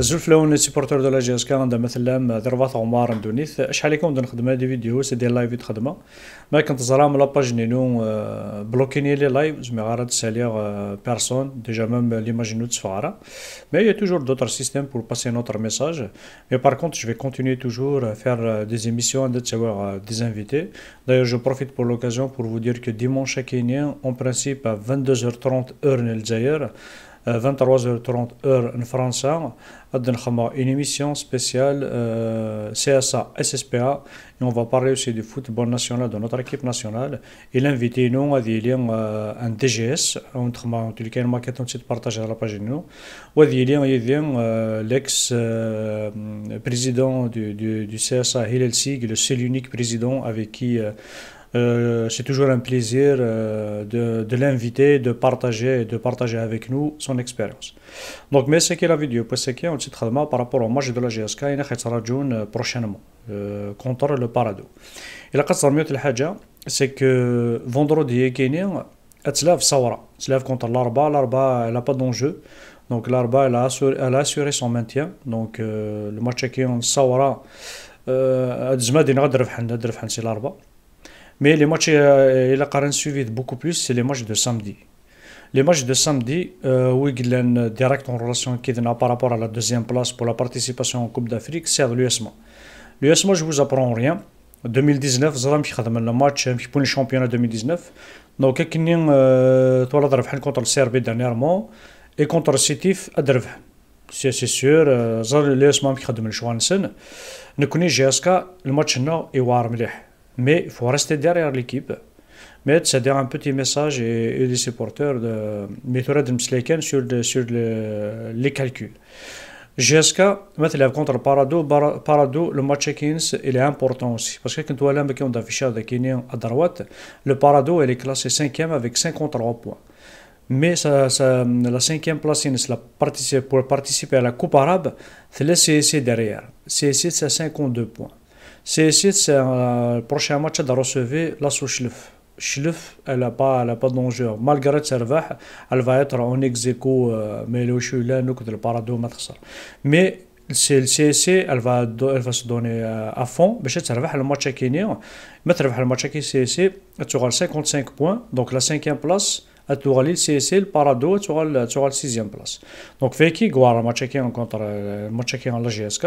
Zoufleon est supporteur de la GSK, de Mathilem, de Rwatha Omar en Dunith. Je suis allé de des vidéos, c'est des lives de Khadima. Mais quand nous aurons la page de Nino, bloquer les lives, je ne m'arrêterai pas de personne, déjà même l'image de Sphara. Mais il y a toujours d'autres systèmes pour passer un message. Mais par contre, je vais continuer toujours à faire euh, des émissions, à avoir euh, des invités. D'ailleurs, je profite pour l'occasion pour vous dire que dimanche à Kenyan, en principe à 22h30, heure Neldzhaier. 23h30 euh, heure en France, une émission spéciale euh, CSA SSPA et on va parler aussi du football national de notre équipe nationale et l'invité nous a dit euh, un DGS entre ma lequel ma quête de partager la page nous ou l'ex président du, CSA Hillel Sig le seul unique président avec qui euh, c'est toujours un plaisir euh, de, l'inviter, de partager, de partager avec nous son expérience. Donc, mais c'est la vidéo, parce que on titre par rapport au match de la GSK, il y euh, prochainement contre le Parado. Et la question mieux c'est que vendredi, Kenya, Atslav Sawara, Atslav contre l'Arba, l'Arba, elle n'a pas d'enjeu. Donc l'Arba, elle, a assuré son maintien. Donc le match qui Sawara, euh, Adzma, il a gagné, il a c'est l'Arba. Mais les matchs, euh, il a quand suivi beaucoup plus, c'est les matchs de samedi. Les matchs de samedi, euh, où il est direct en relation par rapport à la deuxième place pour la participation en Coupe d'Afrique, c'est l'USMA. L'USMA, je ne vous apprends rien. 2019, Zram joué le match pour le championnat 2019. Donc, il y a contre le Serbie dernièrement et contre le C'est à Dervin. C'est sûr, euh, l'USMA, le الياس ما مخدم nous نكوني جي اس match est mais il faut rester derrière l'équipe. Mais c'est un petit message et, les supporters de Mithorad Msleken sur, sur les calculs. Jusqu'à contre Parado, Parado, le match 15, il est important aussi. Parce que quand tu as qui ont affiché avec à droite, le Parado, est classé 5e avec 53 points. Mais ça, la cinquième place pour participer à la Coupe arabe, c'est derrière. C'est 52 points. CSC, le prochain match, à recevoir la Schlef. Schlef, elle n'a pas, elle a pas danger. Malgré elle va être en ex euh, mais le Chula, nous, le Mais le CSC, elle va, elle se donner euh, à fond. Mais le match hein. mais le match à CSC, 55 points. Donc la cinquième place, tu le CSC, le tu auras la sixième place. Donc, a un match à contre, euh, match GSK.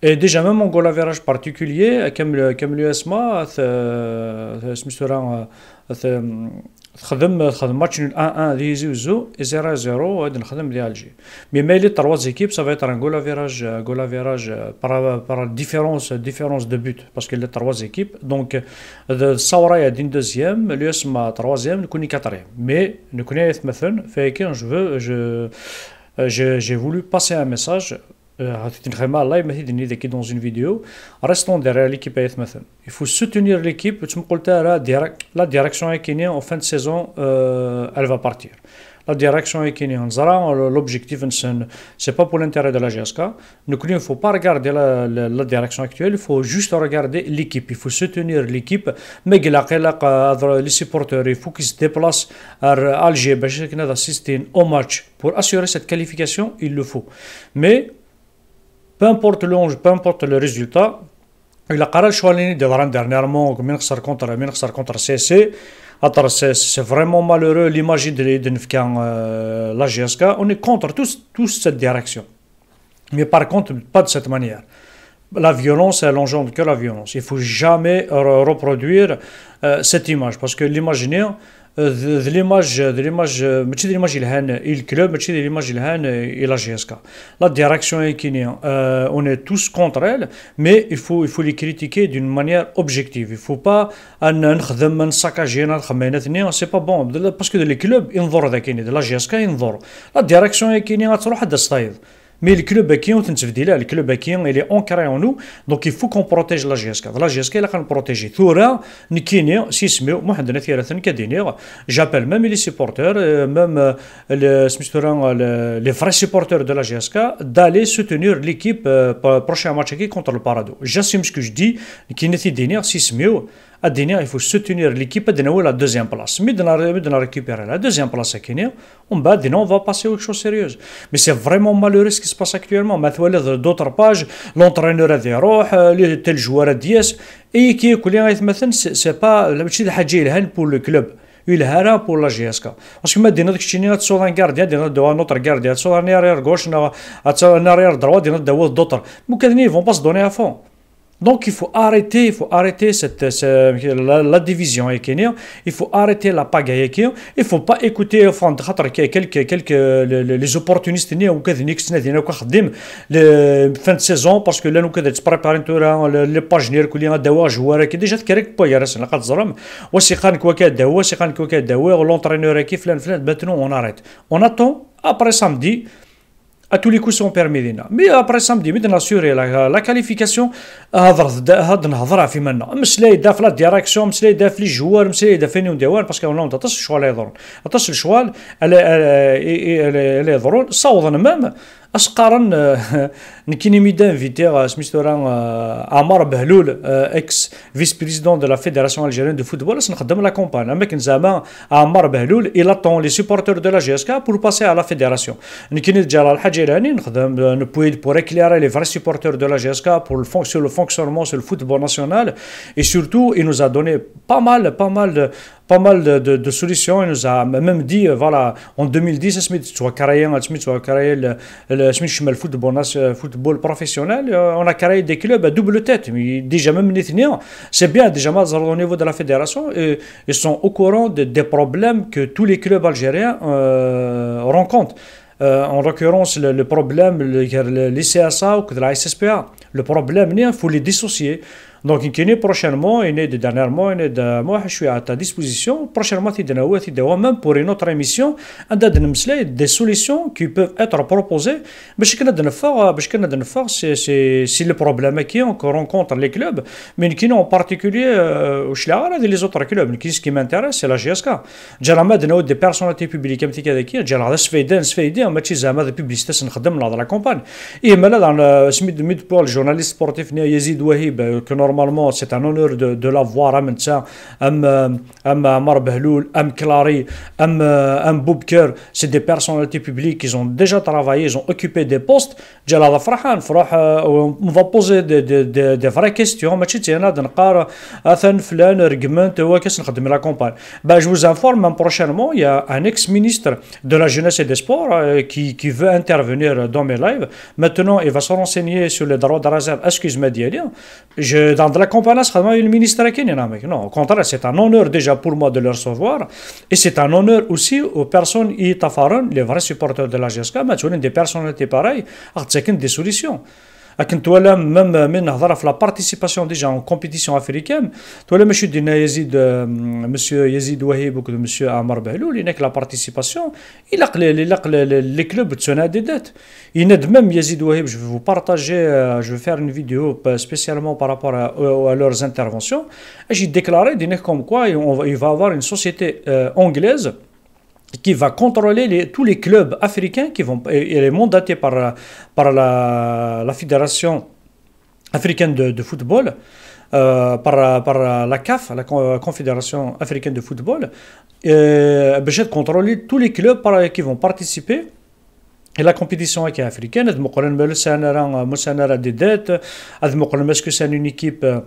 Et déjà, même à virage particulier, comme l'USMA, c'est euh, euh, euh, match 1-1 des Zouzou et 0-0 de l'Algérie Mais mais les trois équipes, ça va être un goal à par, par différence, différence de but, parce qu'il y a trois équipes, donc Saura est une deuxième, l'USMA troisième, le Kuni quatrième. Mais nous Kuni est fait que je veux, j'ai je, j'ai voulu passer un message dans une vidéo. Restons derrière l'équipe Il faut soutenir l'équipe. La direction est en fin de saison, euh, elle va partir. La direction est l'objectif, c'est pas pour l'intérêt de la GSK. il ne faut pas regarder la, direction actuelle, il faut juste regarder l'équipe. Il faut soutenir l'équipe. Mais les supporters, il faut qu'ils se déplacent à Alger ben, au match. Pour assurer cette qualification, il le faut. Mais peu importe l'ange, peu importe le résultat, il a carré le choix dernièrement, contre, contre CSC. C'est vraiment malheureux l'image de euh, la GSK. On est contre tous, tous cette direction. Mais par contre, pas de cette manière. La violence, elle engendre que la violence. Il ne faut jamais reproduire euh, cette image. Parce que l'imaginaire, ذ ليماج ذ ليماج ماشي ذ ليماج الهان الكلوب ماشي ذ ليماج الهان الى جي اس كا لا ديريكسيون اي كينيان اون اي توس كونتر ايل مي الفو الفو لي كريتيكي دون مانيير اوبجيكتيف الفو با ان نخدم نساكاجي نخمم اثنين سي با بون باسكو دو لي كلوب ينظر ذا كيني لا جي اس كا ينظر لا ديريكسيون اي كينيان تروح هذا ستايل Mais le club qui est le club est ancré en nous, donc il faut qu'on protège la GSK. La GSK, il nous protéger. Thora, Nikini, Mohamed Nathirathan Kadinir, j'appelle même les supporters, euh, même euh, euh, les vrais supporters de la GSK, d'aller soutenir l'équipe pour le prochain match contre le Parado. J'assume ce que je dis, Nikini Dinir, mieux à il faut soutenir l'équipe à la deuxième place. Mais de récupérer la deuxième place à on va passer à quelque chose sérieuse. Mais c'est vraiment malheureux ce qui se passe actuellement مثلا d'autres pages l'entraîneur هذا يروح تاع الجوار هذا ياس اي كي كل مثلا سي با ماشي الحاجه يلهان بور لو كلوب يلهانا بور لا جي اس كا باسكو ما دينا داكشي ني تصور ان غارديا دينا دو ان اوتر غارديا تصور ان اريير غوش ان اريير دروا دينا دو دوتر ممكن ني فون باس دوني ا فون Donc il faut arrêter, il faut arrêter cette, euh, la, division il faut arrêter la pagaille il faut pas écouter quelques quelques les, opportunistes ni ou fin de saison parce que là nous pas hein, maintenant on arrête on attend après samedi à tous les coups sont permis mais après samedi mais la, la qualification هضرت هاد نهضر في منا مش لا يدا في لا ديراكسيون مش لا يدا في لي جوار مش لا يدا فين نديوان باسكو هولندا تطش الشوال يضرون تطش الشوال اللي يضرون صوضن مام اش قارن نكيني ميدان فيتي آه، سميتو ران آه، عمر بهلول آه، اكس فيس بريزيدون دو لا فيدراسيون الجيريان دو فوتبول اش نخدم لا كومبان اما كان زعما عمر بهلول الى طون لي سيبورتور دو لا جي اس كا بور باسي على لا فيدراسيون نكيني جلال الحاج يلاني نخدم نبويد بور اكليري لي فري سيبورتور دو لا جي اس كا بور سو fonctionnement sur le football national. Et surtout, il nous a donné pas mal, pas mal de, pas mal de, solutions. Il nous a même dit, euh, voilà, en 2010, Smith, tu soit le, football, euh, football professionnel. Euh, on a carré des clubs à double tête. Mais déjà, même les c'est bien, déjà, au niveau de la fédération, et, ils sont au courant des problèmes que tous les clubs algériens rencontrent. Euh, en l'occurrence, le, le, problème, le CSA ou la SSPA, le problème, il faut les dissocier. Donc, il y en a prochainement, il y en a dernièrement, il y en a... Moi, je suis à ta disposition. Prochainement, il y en a il y même pour une autre émission, il y a des solutions qui peuvent être proposées parce qu'il y en a d'un fort, euh, si le problème qu'il y a, on rencontre les clubs, mais il y en en particulier où je suis à l'aise les autres clubs. Ce qui m'intéresse, c'est la GSK. J'ai vraiment des personnalités publiques avec qui j'ai vraiment des idées, des idées, mais j'ai vraiment des publicités, c'est une chute dans la campagne. Et maintenant, dans le semaine de journaliste sportif ni Yazid Wahib, euh, que nous normalement, c'est un honneur de, de l'avoir. Hein, Am Am euh, Amar Behloul, Am Clary, Am, euh, Boubker, c'est des personnalités publiques qui ont déjà travaillé, ils ont occupé des postes. Euh, on va poser des, vraies questions. Ben, je vous informe, hein, prochainement il y a un ex ministre de la jeunesse et des sports qui veut intervenir dans mes lives maintenant il va se renseigner sur les droits de réserve excuse-moi aller. je dans de la eu le ministre Non, au contraire, c'est un honneur déjà pour moi de le recevoir. Et c'est un honneur aussi aux personnes qui les vrais supporters de la GSK, mais des personnalités pareilles, des solutions. Et quand on a la participation déjà en compétition africaine, on a la participation de Monsieur Yezid euh, Wahib et de M. Ammar Behlou. Ils que la participation. a que les clubs de sonna des dettes. Ils ont même Yezid Wahib. Je vais vous partager euh, je vais faire une vidéo euh, spécialement par rapport à leurs interventions. J'ai déclaré il va y avoir une société anglaise qui va contrôler tous les clubs africains qui vont et, est mandaté par, par la, la Fédération africaine de, football, euh, par, par la CAF, la Confédération africaine de football, et, euh, de contrôler tous les clubs qui vont participer et la compétition africaine. c'est est c'est une équipe euh,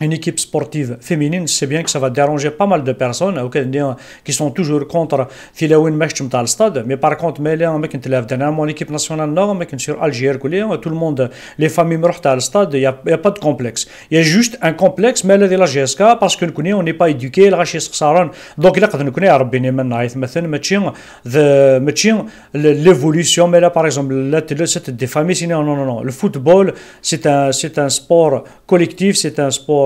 une équipe sportive féminine, c'est bien que ça va déranger pas mal de personnes euh, qui sont toujours contre Filawin match dans le stade. Mais par contre, mais là, mec, dernièrement l'équipe nationale nord, mec, sur Algérie, tout le monde, les familles meurent le stade, il n'y a, a, pas de complexe. Il y a juste un complexe, mais là, de la GSK, parce que on n'est pas éduqué, le rachis Saran. Donc, là, on connaît Arbini, l'évolution, mais là, par exemple, là, c'est des familles, non, non, non. Le football, c'est un, c'est un sport collectif, c'est un sport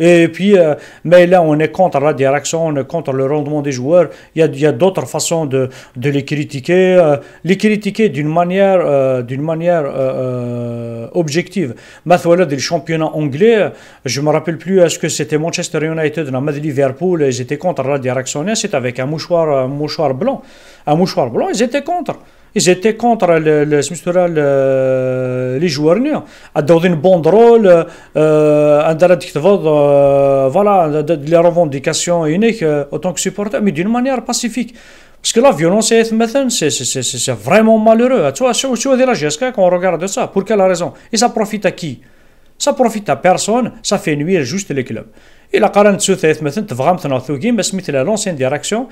Et puis, euh, mais là, on est contre la direction, on est contre le rendement des joueurs. Il y a, d'autres façons de, les critiquer. Euh, les critiquer d'une manière, euh, d'une manière objective. Mathuala, le championnat anglais, je me rappelle plus, est-ce que c'était Manchester United, la Liverpool, ils étaient contre la direction, c'était avec un mouchoir, un mouchoir blanc. Un mouchoir blanc, ils étaient contre ils étaient contre le, le, les joueurs nus. Hein. dans une bonne euh, euh, voilà, les revendications uniques euh, autant que supporter, mais d'une manière pacifique. Parce que la violence est c'est vraiment malheureux. Hein. Tu vois, sur la GSK, quand on regarde ça, pour quelle raison Et ça profite à qui Ça profite à personne, ça fait nuire juste les clubs. Et la 48 c'est vraiment l'ancienne direction,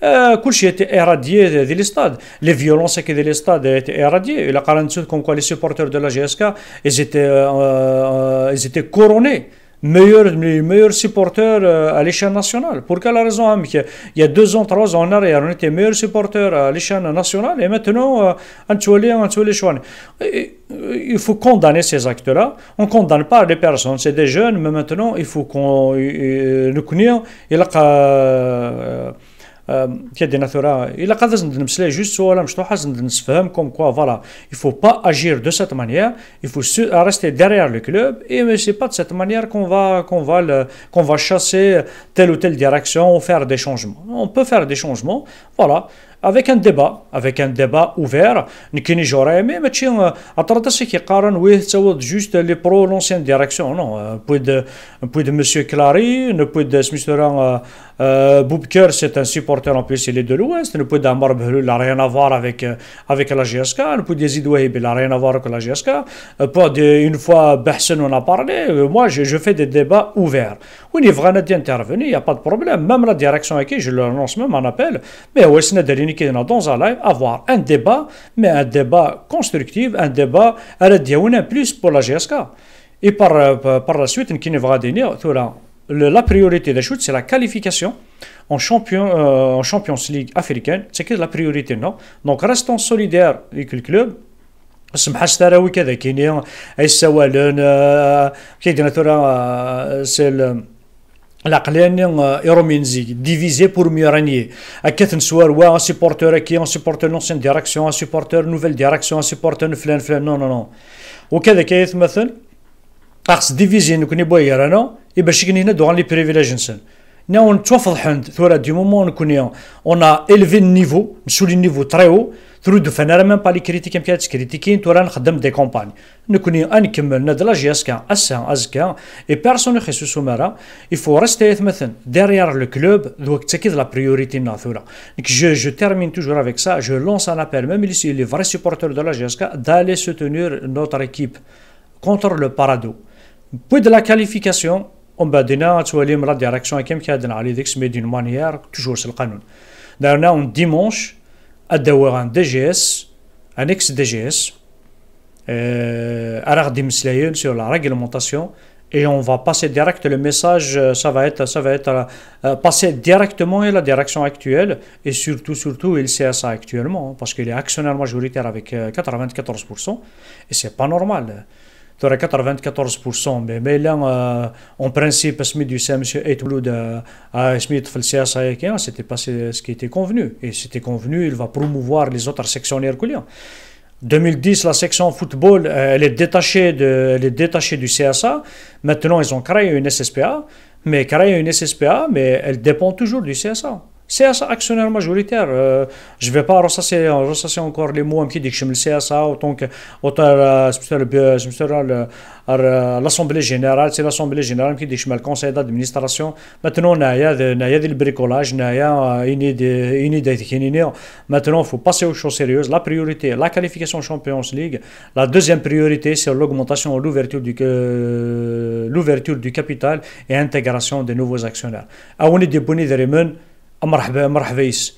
كل a été دي لي ستاد لي فيولونس كي دي stades ستاد éradiées. Il a كوم كوا لي سوبورتور دو لا جي اس étaient, ايزيتي euh, ايزيتي meilleurs, supporters euh, à l'échelle nationale. Pour quelle raison hein, Il y a deux ans, trois ans en arrière, on était meilleurs supporters à l'échelle nationale et maintenant, euh, on Il faut condamner ces actes-là. On ne condamne pas les personnes, c'est des jeunes, mais maintenant, il faut qu'on nous connaisse qu'il y a des natures. Il a pas juste sur la mchtoha, de comme quoi, il faut pas agir de cette manière, il faut rester derrière le club, et mais c'est pas de cette manière qu'on va, chasser telle ou telle direction ou faire des changements. On peut faire des changements, voilà avec un débat avec un débat ouvert نكني j'aurais aimé mais euh, qui tu عطرت سي juste les pro anciennes directions. Non, Un euh, peu de M. Monsieur un peu de بويد سميتو euh, Boubker, c'est un supporter en plus, il est de l'Ouest. Le peut d'Ambar n'a ben, rien à voir avec, euh, avec la GSK. Le des n'a ben, rien à voir avec la GSK. Euh, une fois, personne on a parlé. Moi, je, fais des débats ouverts. Oui, il est intervenu, il n'y a pas de problème. Même la direction avec qui, je le lance même en appel. Mais nous a dans un live, avoir un débat, mais un débat constructif, un débat à est plus pour la GSK. Et par, par la suite, nous là la priorité la c'est la qualification en, champion, euh, en Champions League africaine. C'est que la priorité, non Donc, restons solidaires avec le club. سمح الثانوي كذا كاينين السوالن كيدير ترى سيل العقلاني ايرومينزي un بور qui est هكا euh, euh, supporter وا سيبورتور كي non. وكذا parce que nous avons des privilèges. Nous avons des privilèges. Nous avons des Nous des privilèges. Nous Nous avons des privilèges. Nous avons des Nous avons des privilèges. Nous des Et personne ne Il faut rester derrière le club. la priorité. Je termine toujours avec ça. Je lance un appel. Même les vrais supporters de la GSK. D'aller soutenir notre équipe contre le parado. Puis de la qualification, on va dire la direction qui a donné mais d'une manière toujours sur le canon. D'ailleurs, on dimanche, à devoir un DGS, un ex-DGS, à sur la réglementation, et on va passer direct le message, ça va être, ça va être passé directement à la direction actuelle et surtout, surtout, il sait ça actuellement parce qu'il est actionnaire majoritaire avec 94% et c'est pas normal. 94% mais mais là euh, en principe Smith du سام monsieur Aitbloud euh, a CSA avec un, ce n'était pas ce qui était convenu et c'était convenu il va promouvoir les autres sections En 2010, la section football, euh, elle est détachée, de, elle est du CSA. Maintenant, ils ont créé une mais créé une SSPA, mais elle dépend toujours du CSA. CSA actionnaire majoritaire. je ne vais pas ressasser, encore les mots qui disent que je suis le CSA autant que euh, euh, euh, l'Assemblée générale, c'est l'Assemblée générale qui dit que je suis le conseil d'administration. Maintenant, il y a du bricolage, il y a Maintenant, il faut passer aux choses sérieuses. La priorité, la qualification Champions League. La deuxième priorité, c'est l'augmentation, l'ouverture du, l'ouverture du capital et l'intégration des nouveaux actionnaires. on est des مرحبا مرحبا يس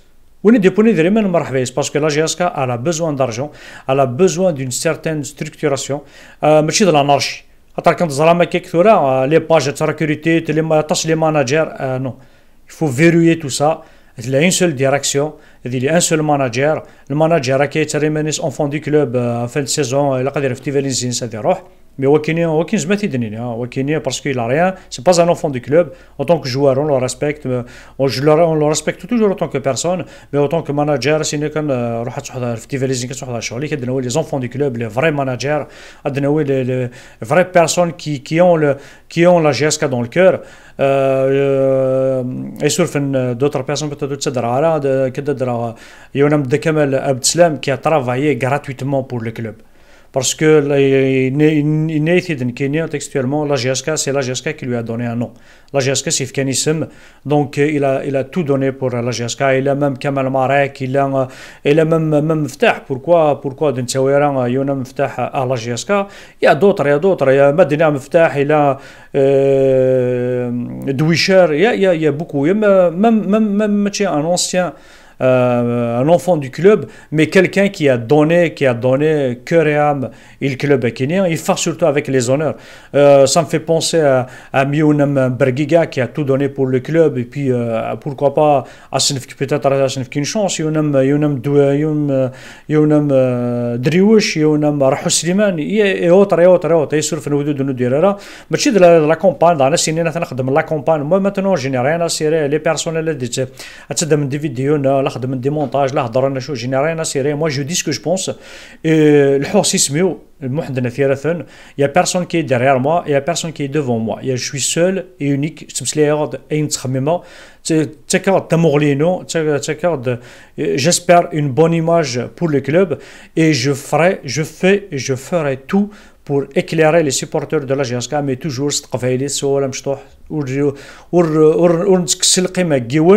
On est déposé des mêmes parce que la GSK a besoin d'argent, elle a besoin d'une certaine structuration, euh, mais c'est de l'anarchie. Attaquant des rames euh, les pages de sécurité, les managers, euh, non. Il faut verrouiller tout ça. Il y a une seule direction, il y a un seul manager. Le manager qui est en fond du club en fin de saison, il a fait des mais Wakini, Wakini, je m'attendais. Hein. parce qu'il n'a rien, c'est pas un enfant du club. En tant que joueur, on le respecte. On, le, respecte toujours en tant que personne, mais en tant que manager, euh, c'est comme les enfants du club, les vrais managers, les, vraies personnes qui, qui, ont le, qui ont la GSK dans le cœur. Euh, euh, et peut-être, دوتر d'autres personnes تسدر على a يونام دكمل qui a travaillé gratuitement pour le club parce que il il n'est n'est Nathan textuellement, la GSK, c'est la GSK qui lui a donné un nom. La GSK, c'est Fkanisim donc il a, il a tout donné pour la GSK, il a même Kamal Marek, il a, il a même, même Ftah. Pourquoi, pourquoi d'un Densawera, il y en a Ftah à la GSK Il y a d'autres, il y a d'autres, il y a Madina Ftah, il a euh, Dwisher, il y a, il y a beaucoup, il y a même, même, même, même un ancien. Euh, un enfant du club, mais quelqu'un qui a donné, qui a donné cœur et âme et le club kenyan. Il fait surtout avec les honneurs. Euh, ça me fait penser à, à Bergiga qui a tout donné pour le club et puis euh, pourquoi pas à peut-être à une chance. Younam Younam Driouch, Younam Rahou Sliman et autres et autres et autres. Et sur le de nous dire là, mais de la, la campagne, dans la suis de la campagne. Moi maintenant, je n'ai rien à serrer, Les personnels, ah, des vidéos, de démontage لا rien à شو je rien moi je dis ce que je pense et le المحد انا ثيرا ثن يا personne qui est موا moi a كي ديفون موا يا جو devant moi. je suis seul je suis seul et unique pour éclairer les supporters de la mais toujours travailler sur pour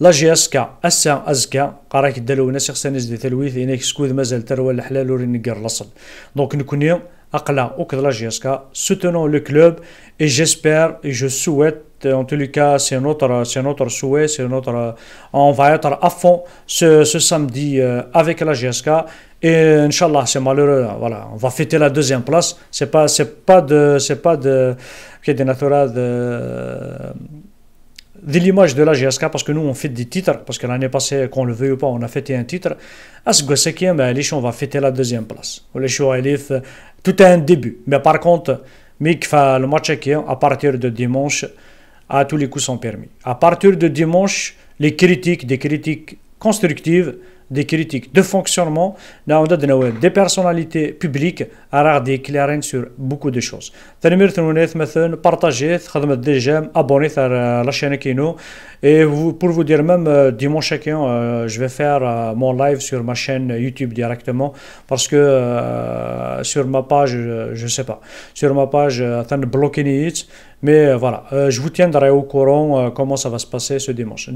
لاجي اسكا اسا ازكا قراك دالو ناس خصني زدي تلويث هناك سكود مازال تروى الحلال وري نقر الاصل دونك نكوني اقلا وكذا la gsk soutenons لو كلوب اي j'espère et جو سويت en tous les cas, c'est notre, c'est notre souhait, c'est notre, on va être à fond ce, ce samedi euh, avec la GSK. Et Inch'Allah, c'est malheureux, hein, voilà, on va fêter la deuxième place. C'est pas, c'est pas de, c'est pas de, est de de l'image de la GSK, parce que nous, on fait des titres, parce que l'année passée, qu'on le veuille ou pas, on a fêté un titre. À ce 5 on va fêter la deuxième place. Euh, tout est un début. Mais par contre, le match à partir de dimanche, à tous les coups sont permis. À partir de dimanche, les critiques, des critiques constructives, des critiques de fonctionnement, des personnalités publiques à des clarins sur beaucoup de choses. Partagez, des j'aime, abonnez à la chaîne Kino. Et pour vous dire même, euh, dimanche chacun, euh, je vais faire euh, mon live sur ma chaîne YouTube directement parce que sur ma page, je ne sais pas, sur ma page, bloqué mais euh, voilà, euh, je vous tiendrai au courant euh, comment ça va se passer ce dimanche.